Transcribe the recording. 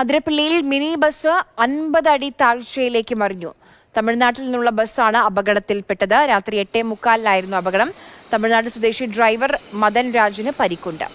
അതിരപ്പള്ളിയിൽ mini bus അൻപത് അടി താഴ്ചയിലേക്ക് മറിഞ്ഞു തമിഴ്നാട്ടിൽ നിന്നുള്ള ബസ്സാണ് അപകടത്തിൽപ്പെട്ടത് രാത്രി എട്ടേ മുക്കാലിലായിരുന്നു അപകടം തമിഴ്നാട് സ്വദേശി ഡ്രൈവർ മദൻ രാജിന് പരിക്കുണ്ട്